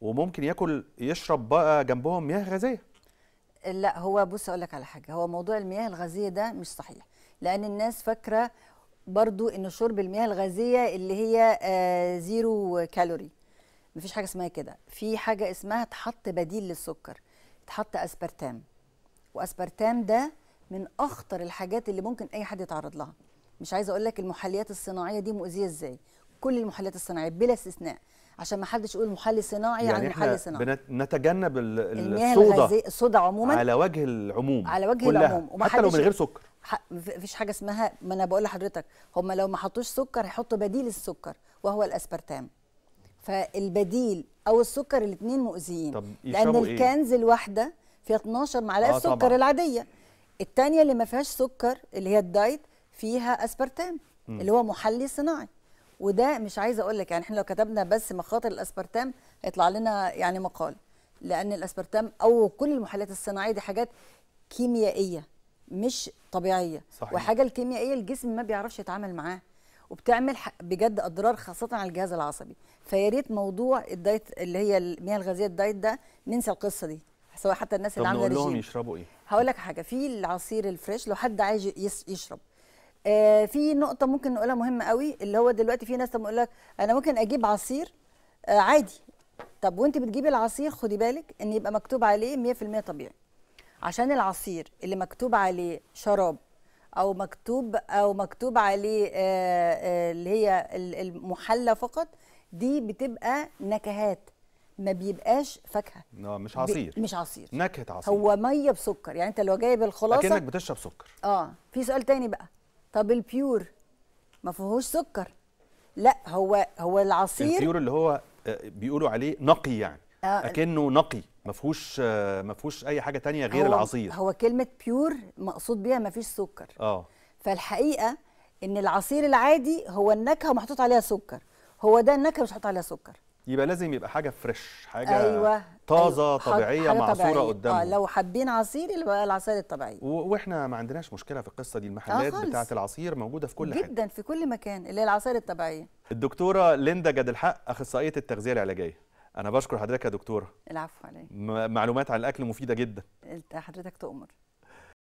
وممكن ياكل يشرب بقى جنبهم مياه غازيه لا هو بص اقول لك على حاجه هو موضوع المياه الغازيه ده مش صحيح لان الناس فاكره برضو ان شرب المياه الغازيه اللي هي آه زيرو كالوري مفيش حاجه اسمها كده في حاجه اسمها تحط بديل للسكر تحط اسبرتام واسبرتام ده من اخطر الحاجات اللي ممكن اي حد يتعرض لها مش عايزه اقول لك المحليات الصناعيه دي مؤذيه ازاي كل المحليات الصناعيه بلا استثناء عشان ما حدش يقول محلي صناعي يعني عن محلي صناعي يعني بنتجنب الصودا الصودا عموما على وجه العموم على وجه كلها. العموم حتى لو من غير سكر مفيش حاجه اسمها ما انا بقول لحضرتك هم لو ما حطوش سكر هيحطوا بديل السكر وهو الاسبرتام فالبديل او السكر الاثنين مؤذيين طب لان إيه؟ الكنز الواحده فيها 12 معلقه آه سكر العاديه الثانيه اللي ما فيهاش سكر اللي هي الدايت فيها اسبرتام م. اللي هو محلي صناعي وده مش عايزه اقول لك يعني احنا لو كتبنا بس مخاطر الاسبرتام هيطلع لنا يعني مقال لان الاسبرتام او كل المحلات الصناعيه دي حاجات كيميائيه مش طبيعيه صحيح. وحاجه الكيميائيه الجسم ما بيعرفش يتعامل معاها وبتعمل بجد اضرار خاصه على الجهاز العصبي فيا ريت موضوع الدايت اللي هي المياه الغازيه الدايت ده ننسى القصه دي سواء حتى الناس اللي عامله ريجيم لهم يشربوا ايه هقول لك حاجه في العصير الفريش لو حد عايز يشرب آه في نقطه ممكن نقولها مهمه قوي اللي هو دلوقتي في ناس بتقول لك انا ممكن اجيب عصير آه عادي طب وانت بتجيبي العصير خدي بالك ان يبقى مكتوب عليه 100% طبيعي عشان العصير اللي مكتوب عليه شراب او مكتوب او مكتوب عليه آه, آه، اللي هي المحلى فقط دي بتبقى نكهات ما بيبقاش فاكهه لا نعم، مش عصير مش عصير نكهه عصير هو ميه بسكر يعني انت لو جايب الخلاصه كانك بتشرب سكر اه في سؤال تاني بقى طب البيور ما فيهوش سكر لا هو هو العصير البيور اللي هو آه، بيقولوا عليه نقي يعني آه اكنه نقي ما فيهوش آه، ما فيهوش اي حاجه تانية غير هو العصير هو كلمه بيور مقصود بيها ما فيش سكر اه فالحقيقه ان العصير العادي هو النكهه ومحطوط عليها سكر هو ده النكهه مش محطوط عليها سكر يبقى لازم يبقى حاجه فريش حاجه أيوة. طازه أيوة. طبيعيه معصوره طبيعي. قدامه آه، لو حابين عصير يبقى العصير الطبيعي واحنا ما عندناش مشكله في القصه دي المحلات آه بتاعه العصير موجوده في كل جدا حاجه جدا في كل مكان اللي هي العصائر الطبيعيه الدكتوره ليندا جاد الحق اخصائيه التغذيه العلاجيه انا بشكر حضرتك يا دكتوره العفو عليك معلومات عن الاكل مفيده جدا حضرتك تؤمر